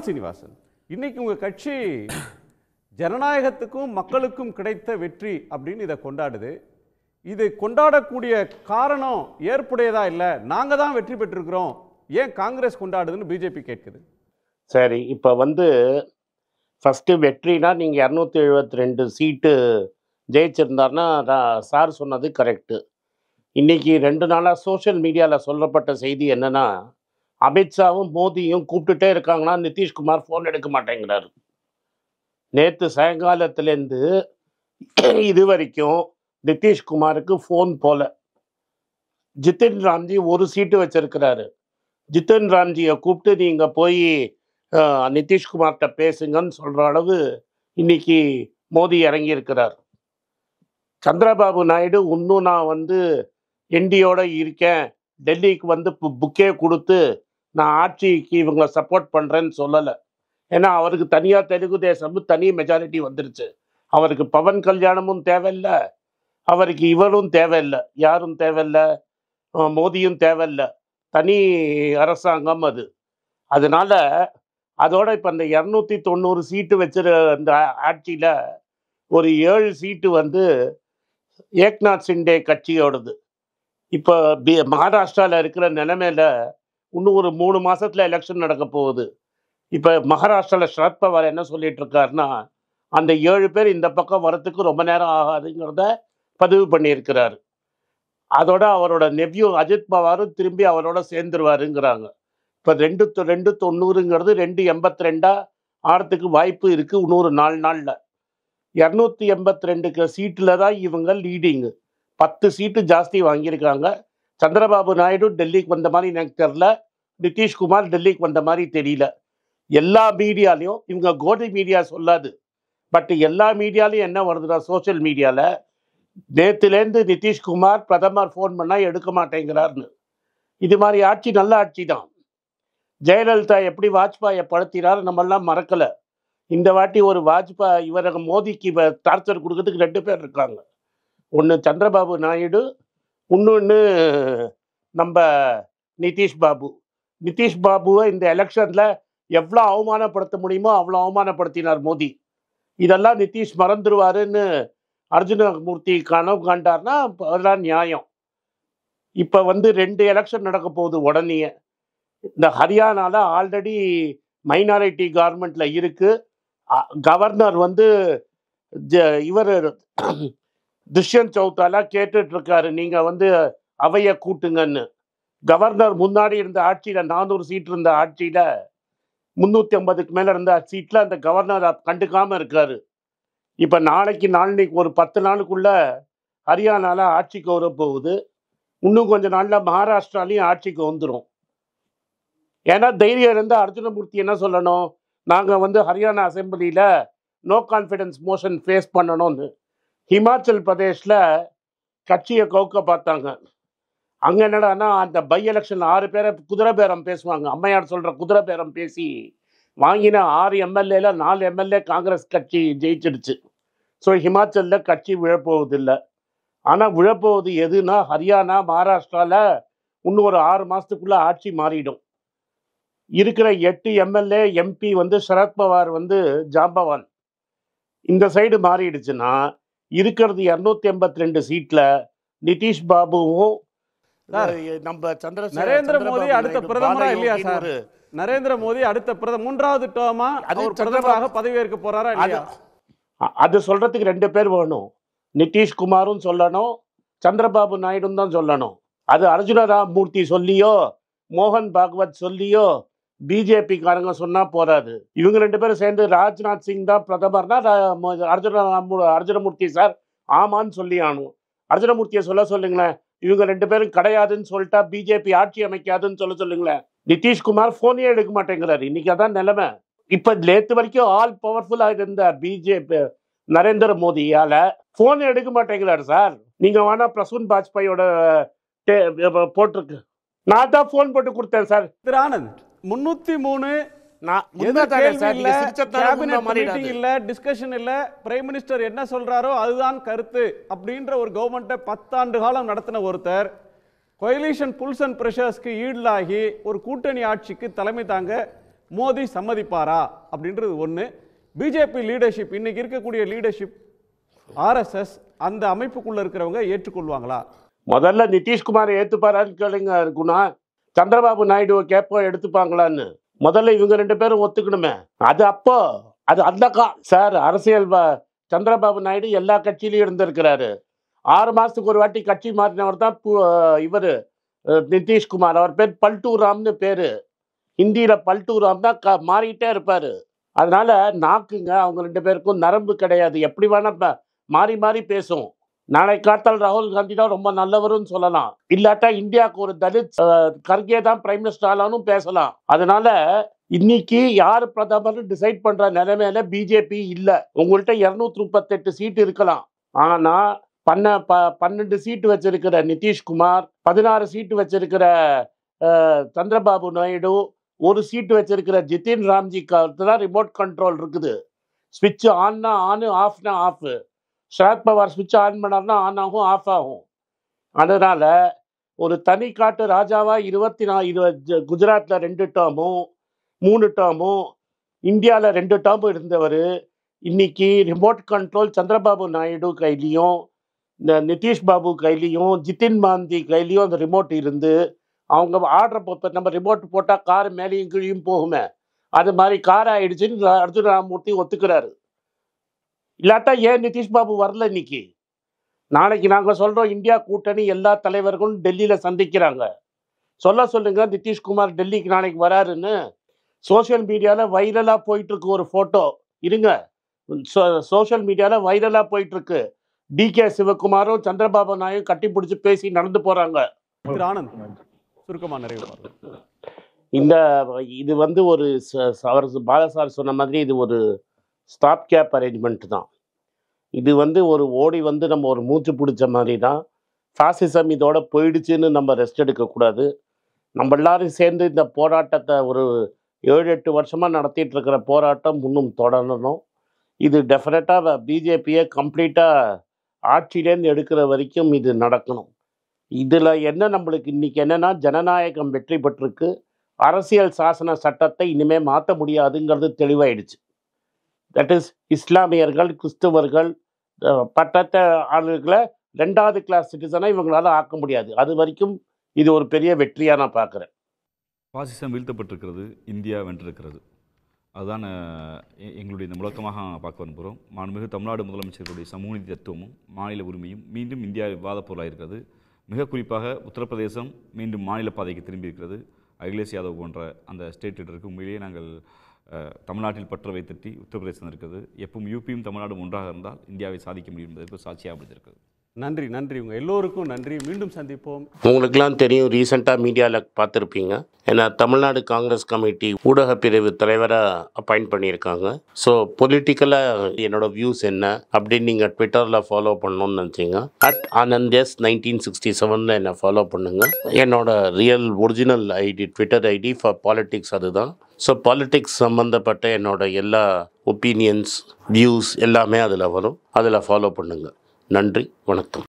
ஆனந்த் சீனிவாசன் இன்னைக்கு உங்கள் கட்சி ஜனநாயகத்துக்கும் மக்களுக்கும் கிடைத்த வெற்றி அப்படின்னு இதை கொண்டாடுது இது கொண்டாடக்கூடிய காரணம் ஏற்புடையதா இல்லை நாங்கள் தான் வெற்றி பெற்றிருக்கிறோம் ஏன் காங்கிரஸ் கொண்டாடுதுன்னு பிஜேபி கேட்குது சரி இப்போ வந்து ஃபஸ்ட்டு வெற்றினா நீங்கள் இரநூத்தி எழுபத்தி ரெண்டு சீட்டு ஜெயிச்சிருந்தாருன்னா சார் சொன்னது கரெக்டு இன்றைக்கி ரெண்டு நாளாக சோஷியல் மீடியாவில் சொல்லப்பட்ட செய்தி என்னென்னா அமித்ஷாவும் மோடியும் கூப்பிட்டுட்டே இருக்காங்கன்னா நிதிஷ்குமார் ஃபோன் எடுக்க மாட்டேங்கிறாரு நேற்று சாயங்காலத்துலேருந்து இது வரைக்கும் நிதிஷ்குமாருக்கு ஃபோன் போல ஜித்தின் ராம்ஜி ஒரு சீட்டு வச்சிருக்கிறாரு ஜித்தின் ராம்ஜியை கூப்பிட்டு நீங்கள் போய் நிதிஷ்குமார்கிட்ட பேசுங்கன்னு சொல்கிற அளவு இன்னைக்கு மோடி இறங்கியிருக்கிறார் சந்திரபாபு நாயுடு இன்னும் நான் வந்து என்டியோட இருக்கேன் டெல்லிக்கு வந்து புக்கே கொடுத்து நான் ஆட்சிக்கு இவங்களை சப்போர்ட் பண்ணுறேன்னு சொல்லலை ஏன்னா அவருக்கு தனியாக தெலுங்கு தேசமும் தனி மெஜாரிட்டி வந்துருச்சு அவருக்கு பவன் கல்யாணமும் தேவையில்லை அவருக்கு இவரும் தேவையில்லை யாரும் தேவையில்லை மோதியும் தேவையில்லை தனி அரசாங்கம் அது அதனால அதோட இப்போ அந்த இரநூத்தி தொண்ணூறு சீட்டு வச்சிரு அந்த ஆட்சியில் ஒரு ஏழு சீட்டு வந்து ஏக்நாத் சிண்டே கட்சியோடது இப்போ பி மகாராஷ்டிராவில் இருக்கிற நிலமையில இன்னும் ஒரு மூணு மாதத்தில் எலெக்ஷன் நடக்க போகுது இப்போ மகாராஷ்டிராவில் சரத்பவார் என்ன சொல்லிட்டு இருக்காருன்னா அந்த ஏழு பேர் இந்த பக்கம் வரத்துக்கு ரொம்ப நேரம் ஆகாதுங்கிறத பதிவு பண்ணியிருக்கிறாரு அதோட அவரோட நெவ்யூ அஜித் பவாரும் திரும்பி அவரோட சேர்ந்துருவாருங்கிறாங்க இப்போ ரெண்டு ரெண்டு தொண்ணூறுங்கிறது ரெண்டு எண்பத்தி ரெண்டா ஆறத்துக்கு வாய்ப்பு இருக்குது இன்னொரு நாலு நாளில் இரநூத்தி எண்பத்தி ரெண்டுக்கு சீட்டில் தான் இவங்க லீடிங்கு பத்து சீட்டு ஜாஸ்தி வாங்கியிருக்காங்க சந்திரபாபு நாயுடு டெல்லிக்கு வந்த மாதிரி எனக்கு தெரில நிதிஷ்குமார் டெல்லிக்கு வந்த மாதிரி தெரியல எல்லா மீடியாலையும் இவங்க கோதை மீடியா சொல்லாது பட் எல்லா மீடியாலையும் என்ன வருதுன்னா சோசியல் மீடியாவில் நேற்றுலேருந்து நிதிஷ்குமார் பிரதமர் ஃபோன் பண்ணால் எடுக்க மாட்டேங்கிறார்னு இது மாதிரி ஆட்சி நல்ல ஆட்சி தான் ஜெயலலிதா எப்படி வாஜ்பாயை படுத்தினார் நம்மெல்லாம் மறக்கலை இந்த வாட்டி ஒரு வாஜ்பாய் இவரை மோதிக்கு டார்ச்சர் கொடுக்கறதுக்கு ரெண்டு பேர் இருக்காங்க ஒன்று சந்திரபாபு நாயுடு இன்னொன்று நம்ம நிதிஷ் பாபு நிதிஷ் பாபுவை இந்த எலெக்ஷனில் எவ்வளோ அவமானப்படுத்த முடியுமோ அவ்வளோ அவமானப்படுத்தினார் மோடி இதெல்லாம் நிதிஷ் மறந்துடுவாருன்னு அர்ஜுனமூர்த்தி கனவு காண்டார்னா அதெல்லாம் நியாயம் இப்போ வந்து ரெண்டு எலெக்ஷன் நடக்க போகுது உடனே இந்த ஹரியானால ஆல்ரெடி மைனாரிட்டி கவர்மெண்ட்டில் இருக்குது கவர்னர் வந்து இவர் துஷ்யந்த் சௌத்தாலாம் கேட்டுட்ருக்காரு நீங்கள் வந்து அவையை கூட்டுங்கன்னு கவர்னர் முன்னாடி இருந்த ஆட்சியில் நானூறு சீட் இருந்த ஆட்சியில் முந்நூற்றி ஐம்பதுக்கு மேலே இருந்த சீட்டில் அந்த கவர்னர் கண்டுக்காமல் இருக்காரு இப்போ நாளைக்கு நாளைக்கு ஒரு பத்து நாளுக்குள்ளே ஹரியானாவில் ஆட்சிக்கு வரப்போகுது இன்னும் கொஞ்ச நாளில் மகாராஷ்டிராலையும் ஆட்சிக்கு வந்துடும் ஏன்னா தைரியம் இருந்தால் அர்ஜுனமூர்த்தி என்ன சொல்லணும் நாங்கள் வந்து ஹரியானா அசம்பிளியில நோ கான்ஃபிடன்ஸ் மோஷன் ஃபேஸ் பண்ணணும்னு ஹிமாச்சல் பிரதேஷில் கட்சியை கவுக்க பார்த்தாங்க அங்கே என்னடா அந்த பை எலெக்ஷன் ஆறு பேரை குதிரை பேரம் பேசுவாங்க அம்மையார் சொல்கிற குதிரை பேரம் பேசி வாங்கின ஆறு எம்எல்ஏல நாலு எம்எல்ஏ காங்கிரஸ் கட்சி ஜெயிச்சிடுச்சு ஸோ ஹிமாச்சலில் கட்சி விழப்போவதில்லை ஆனால் விழப்போவது எதுனா ஹரியானா மகாராஷ்டிராவில் இன்னும் ஒரு ஆறு மாதத்துக்குள்ளே ஆட்சி மாறிடும் இருக்கிற எட்டு எம்எல்ஏ எம்பி வந்து சரத்பவார் வந்து ஜாம்பவான் இந்த சைடு மாறிடுச்சுன்னா இருக்கிறது இரநூத்தி எண்பத்தி ரெண்டு சீட்டில் நிதிஷ் பாபுவும் நம்ம சந்திர நரேந்திர மோடி அடுத்த பிரதமரா இல்லையா சார் நரேந்திர மோடி அடுத்த பிரத மூன்றாவது டேர்மா அவர் பிரதமராக பதவியேற்க போறாரா இல்லையா அது சொல்றதுக்கு ரெண்டு பேர் வேணும் நிதிஷ்குமாரும் சொல்லணும் சந்திரபாபு நாயுடும் தான் சொல்லணும் அது அர்ஜுன ராமூர்த்தி சொல்லியோ மோகன் பாகவத் சொல்லியோ பிஜேபி காரங்க சொன்னா போறாது இவங்க ரெண்டு பேரும் சேர்ந்து ராஜ்நாத் சிங் தான் பிரதமர்னா அர்ஜுன அர்ஜுனமூர்த்தி சார் ஆமான்னு சொல்லி ஆனும் அர்ஜுனமூர்த்தியை சொல்ல சொல்லுங்களேன் இவங்க ரெண்டு பேரும் கிடையாதுன்னு சொல்லிட்டா பிஜேபி ஆட்சி அமைக்காதுன்னு சொல்ல சொல்லுங்களேன் நிதிஷ்குமார் போனே எடுக்க மாட்டேங்கிறாரு இன்னைக்கு அதான் நிலைமை இப்ப நேற்று வரைக்கும் ஆல் பவர்ஃபுல்லா இருந்த பிஜேபி நரேந்திர மோடியால போன் எடுக்க மாட்டேங்கிறாரு சார் நீங்க வேணா பிரசூன் வாஜ்பாயோட போட்டிருக்கு நான் தான் போன் போட்டு கொடுத்தேன் சார் திரு ஆனந்த் முன்னூத்தி மூணு டிஸ்கஷன் மினிஸ்டர் என்ன சொல்றாரோ அதுதான் கருத்து அப்படின்ற ஒரு கவர்மெண்ட்டை பத்தாண்டு காலம் நடத்தின ஒருத்தர் கொயலிஷன் புல்ஸ் அண்ட் ப்ரெஷர்ஸ்க்கு ஈடலாகி ஒரு கூட்டணி ஆட்சிக்கு தலைமை தாங்க மோடி சம்மதிப்பாரா அப்படின்றது ஒன்று பிஜேபி லீடர்ஷிப் இன்னைக்கு இருக்கக்கூடிய லீடர்ஷிப் ஆர்எஸ்எஸ் அந்த அமைப்புக்குள்ள இருக்கிறவங்க ஏற்றுக்கொள்வாங்களா முதல்ல நிதிஷ்குமார் ஏற்றுப்பாரான்னு கேளுங்க இருக்குன்னா சந்திரபாபு நாயுடுவை கேட்போம் எடுத்துப்பாங்களான்னு முதல்ல இவங்க ரெண்டு பேரும் ஒத்துக்கணுமே அது அப்போ அது அந்த கா சார் அரசியல் சந்திரபாபு நாயுடு எல்லா கட்சியிலையும் இருந்திருக்கிறாரு ஆறு மாதத்துக்கு ஒரு வாட்டி கட்சி மாறினவர் தான் இவர் நிதிஷ்குமார் அவர் பேர் பல்டூராம்னு பேர் ஹிந்தியில் பல்டூராம் தான் க மாறிக்கிட்டே இருப்பார் அதனால் நாக்குங்க அவங்க ரெண்டு பேருக்கும் நரம்பு கிடையாது எப்படி வேணால் மாறி மாறி பேசும் நாளை காத்தால் ராகுல் காந்தி தான் ரொம்ப நல்லவருன்னு சொல்லலாம் இல்லாட்டா இந்தியாவுக்கு ஒரு தலித் கர்கே தான் பிரைம் மினிஸ்டர் ஆலானும் பேசலாம் அதனால இன்னைக்கு யார் பிரதமர் டிசைட் பண்ற நிலைமையில பிஜேபி இல்லை உங்கள்கிட்ட இருநூத்தி முப்பத்தெட்டு சீட்டு இருக்கலாம் ஆனா பன்ன ப பன்னெண்டு சீட்டு வச்சிருக்கிற நிதிஷ்குமார் பதினாறு சீட்டு வச்சிருக்கிற சந்திரபாபு நாயுடு ஒரு சீட்டு வச்சிருக்கிற ஜிதின் ராம்ஜி தான் ரிமோட் கண்ட்ரோல் இருக்குது ஸ்விட்ச் ஆன்னா ஆனு ஆஃப்னா ஆஃப் ஷேர் சுவிட்ச் ஸ்விட்ச் ஆன் பண்ணார்னா ஆன் ஆகும் ஆஃப் ஆகும் அதனால் ஒரு தனி காட்டு ராஜாவாக இருபத்தி நாலு இருபது குஜராத்தில் ரெண்டு டேர்மும் மூணு டேர்மும் இந்தியாவில் ரெண்டு டேர்ம் இருந்தவர் இன்னைக்கு ரிமோட் கண்ட்ரோல் சந்திரபாபு நாயுடு கையிலையும் இந்த நிதிஷ் பாபு கையிலையும் ஜிதின் மாந்தி கையிலையும் அந்த ரிமோட் இருந்து அவங்க ஆர்டர் இப்போ நம்ம ரிமோட் போட்டால் கார் மேலேயும் கீழே போகுமே அது மாதிரி கார் ஆயிடுச்சுன்னு அர்ஜுன் ராமமூர்த்தி ஒத்துக்கிறாரு இல்லாட்டா ஏன் நிதிஷ் பாபு வரல இன்னைக்கு நாளைக்கு நாங்கள் சொல்கிறோம் இந்தியா கூட்டணி எல்லா தலைவர்களும் டெல்லியில் சந்திக்கிறாங்க சொல்ல சொல்லுங்க நிதிஷ்குமார் டெல்லிக்கு நாளைக்கு வராருன்னு சோசியல் மீடியாவில் வைரலாக போயிட்டுருக்கு ஒரு ஃபோட்டோ இருங்க சோஷியல் மீடியாவில் வைரலாக போயிட்டுருக்கு டி கே சிவகுமாரும் சந்திரபாபு நாயும் கட்டி பிடிச்சி பேசி நடந்து போகிறாங்க இந்த இது வந்து ஒரு அவர் பாலசார் சொன்ன மாதிரி இது ஒரு ஸ்டாப் கேப் அரேஞ்ச்மெண்ட் தான் இது வந்து ஒரு ஓடி வந்து நம்ம ஒரு மூச்சு பிடிச்ச மாதிரி தான் ஃபாசிசம் இதோட போயிடுச்சுன்னு நம்ம ரெஸ்ட் எடுக்கக்கூடாது நம்ம எல்லாரும் சேர்ந்து இந்த போராட்டத்தை ஒரு ஏழு எட்டு வருஷமாக நடத்திட்டு இருக்கிற போராட்டம் இன்னும் தொடரணும் இது டெஃபினட்டாக பிஜேபியை கம்ப்ளீட்டாக ஆட்சியிலேருந்து எடுக்கிற வரைக்கும் இது நடக்கணும் இதில் என்ன நம்மளுக்கு இன்றைக்கி என்னென்னா ஜனநாயகம் வெற்றி பெற்றிருக்கு அரசியல் சாசன சட்டத்தை இனிமேல் மாற்ற முடியாதுங்கிறது தெளிவாயிடுச்சு தட் இஸ் இஸ்லாமியர்கள் கிறிஸ்துவர்கள் பட்டத்த ஆளுகளை ரெண்டாவது கிளாஸ் சிட்டிசனாக இவங்களால ஆக்க முடியாது அது வரைக்கும் இது ஒரு பெரிய வெற்றியாக நான் பார்க்குறேன் பாசிசம் வீழ்த்தப்பட்டிருக்கிறது இந்தியா வென்றிருக்கிறது அதுதான் எங்களுடைய இந்த முழக்கமாக பார்க்க விரும்புகிறோம் மாண்புமிகு தமிழ்நாடு முதலமைச்சர்களுடைய நீதி தத்துவமும் மாநில உரிமையும் மீண்டும் இந்தியா விவாத பொருளாக இருக்கிறது மிக குறிப்பாக உத்தரப்பிரதேசம் மீண்டும் மாநில பாதைக்கு திரும்பியிருக்கிறது அகிலேஷ் யாதவ் போன்ற அந்த ஸ்டேட் லீடருக்கு உண்மையிலேயே நாங்கள் தமிழ்நாட்டில் பற்றவை வைத்திட்டி உத்தரப்பிரதேசம் இருக்குது எப்பவும் யூபியும் தமிழ்நாடும் ஒன்றாக இருந்தால் இந்தியாவை சாதிக்க முடியும் என்பதற்கு சாட்சியாக அமைந்திருக்கிறது நன்றி நன்றி உங்கள் எல்லோருக்கும் நன்றி மீண்டும் சந்திப்போம் உங்களுக்கெல்லாம் தெரியும் ரீசெண்டாக மீடியாவில் பார்த்துருப்பீங்க ஏன்னா தமிழ்நாடு காங்கிரஸ் கமிட்டி ஊடக பிரிவு தலைவராக அப்பாயிண்ட் பண்ணியிருக்காங்க ஸோ பொலிட்டிக்கலாக என்னோடய வியூஸ் என்ன அப்படின்னு நீங்கள் ட்விட்டரில் ஃபாலோ பண்ணணும்னு நினச்சிங்க at Anand S nineteen sixty செவனில் என்னை ஃபாலோ பண்ணுங்கள் என்னோடய real original ID Twitter ID for politics அதுதான் ஸோ பாலிட்டிக்ஸ் சம்மந்தப்பட்ட என்னோட எல்லா ஒப்பீனியன்ஸ் வியூஸ் எல்லாமே அதில் வரும் அதில் ஃபாலோ பண்ணுங்கள் நன்றி வணக்கம்